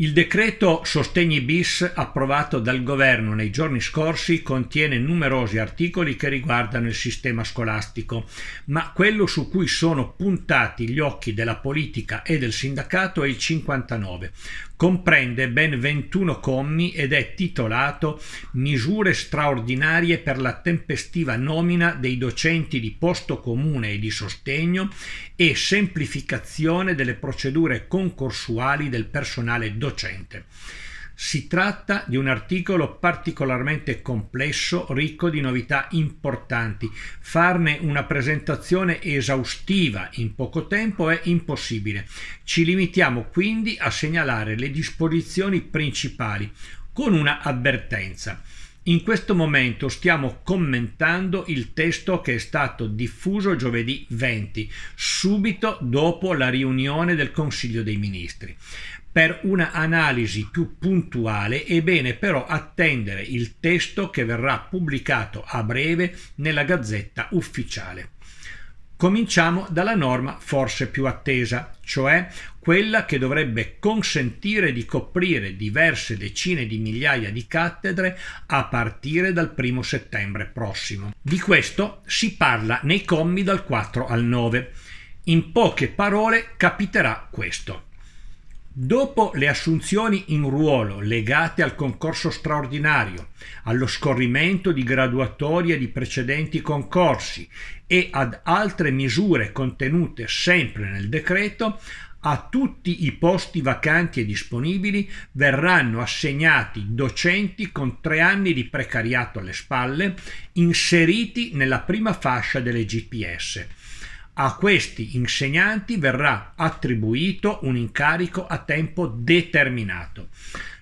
Il decreto sostegni-bis approvato dal governo nei giorni scorsi contiene numerosi articoli che riguardano il sistema scolastico, ma quello su cui sono puntati gli occhi della politica e del sindacato è il 59. Comprende ben 21 commi ed è titolato Misure straordinarie per la tempestiva nomina dei docenti di posto comune e di sostegno e semplificazione delle procedure concorsuali del personale docente. Si tratta di un articolo particolarmente complesso, ricco di novità importanti. Farne una presentazione esaustiva in poco tempo è impossibile. Ci limitiamo quindi a segnalare le disposizioni principali con una avvertenza. In questo momento stiamo commentando il testo che è stato diffuso giovedì 20, subito dopo la riunione del Consiglio dei Ministri. Per una analisi più puntuale è bene però attendere il testo che verrà pubblicato a breve nella Gazzetta Ufficiale. Cominciamo dalla norma forse più attesa, cioè quella che dovrebbe consentire di coprire diverse decine di migliaia di cattedre a partire dal 1 settembre prossimo. Di questo si parla nei commi dal 4 al 9. In poche parole capiterà questo. Dopo le assunzioni in ruolo legate al concorso straordinario, allo scorrimento di graduatorie di precedenti concorsi e ad altre misure contenute sempre nel decreto, a tutti i posti vacanti e disponibili verranno assegnati docenti con tre anni di precariato alle spalle, inseriti nella prima fascia delle GPS a questi insegnanti verrà attribuito un incarico a tempo determinato.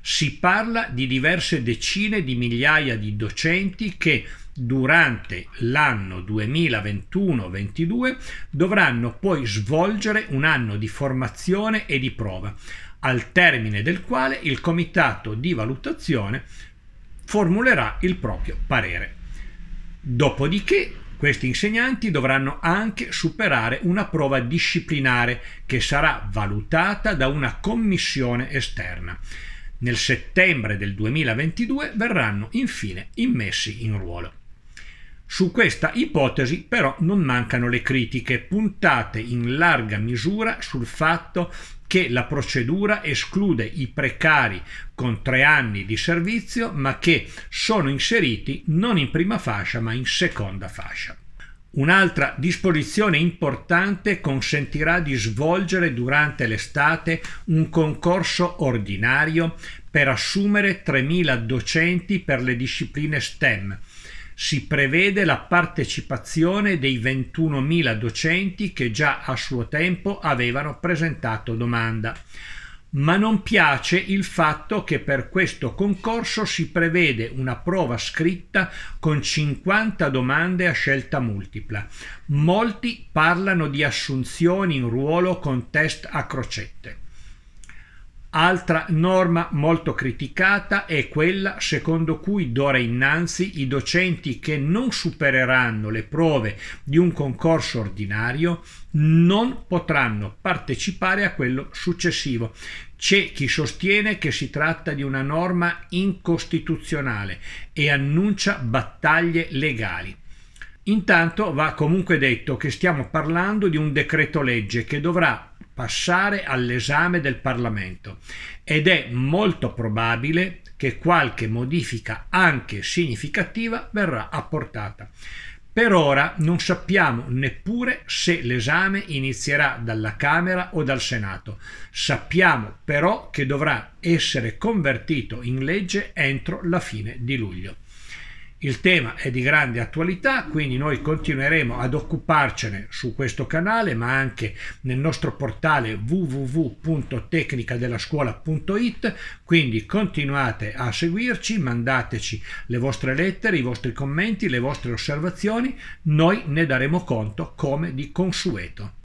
Si parla di diverse decine di migliaia di docenti che durante l'anno 2021-22 dovranno poi svolgere un anno di formazione e di prova, al termine del quale il comitato di valutazione formulerà il proprio parere. Dopodiché questi insegnanti dovranno anche superare una prova disciplinare che sarà valutata da una commissione esterna. Nel settembre del 2022 verranno infine immessi in ruolo. Su questa ipotesi però non mancano le critiche, puntate in larga misura sul fatto che la procedura esclude i precari con tre anni di servizio ma che sono inseriti non in prima fascia ma in seconda fascia. Un'altra disposizione importante consentirà di svolgere durante l'estate un concorso ordinario per assumere 3.000 docenti per le discipline STEM, si prevede la partecipazione dei 21.000 docenti che già a suo tempo avevano presentato domanda. Ma non piace il fatto che per questo concorso si prevede una prova scritta con 50 domande a scelta multipla. Molti parlano di assunzioni in ruolo con test a crocette. Altra norma molto criticata è quella secondo cui d'ora innanzi i docenti che non supereranno le prove di un concorso ordinario non potranno partecipare a quello successivo. C'è chi sostiene che si tratta di una norma incostituzionale e annuncia battaglie legali. Intanto va comunque detto che stiamo parlando di un decreto legge che dovrà passare all'esame del Parlamento ed è molto probabile che qualche modifica anche significativa verrà apportata. Per ora non sappiamo neppure se l'esame inizierà dalla Camera o dal Senato. Sappiamo però che dovrà essere convertito in legge entro la fine di luglio. Il tema è di grande attualità, quindi noi continueremo ad occuparcene su questo canale, ma anche nel nostro portale www.tecnicadellascuola.it, quindi continuate a seguirci, mandateci le vostre lettere, i vostri commenti, le vostre osservazioni, noi ne daremo conto come di consueto.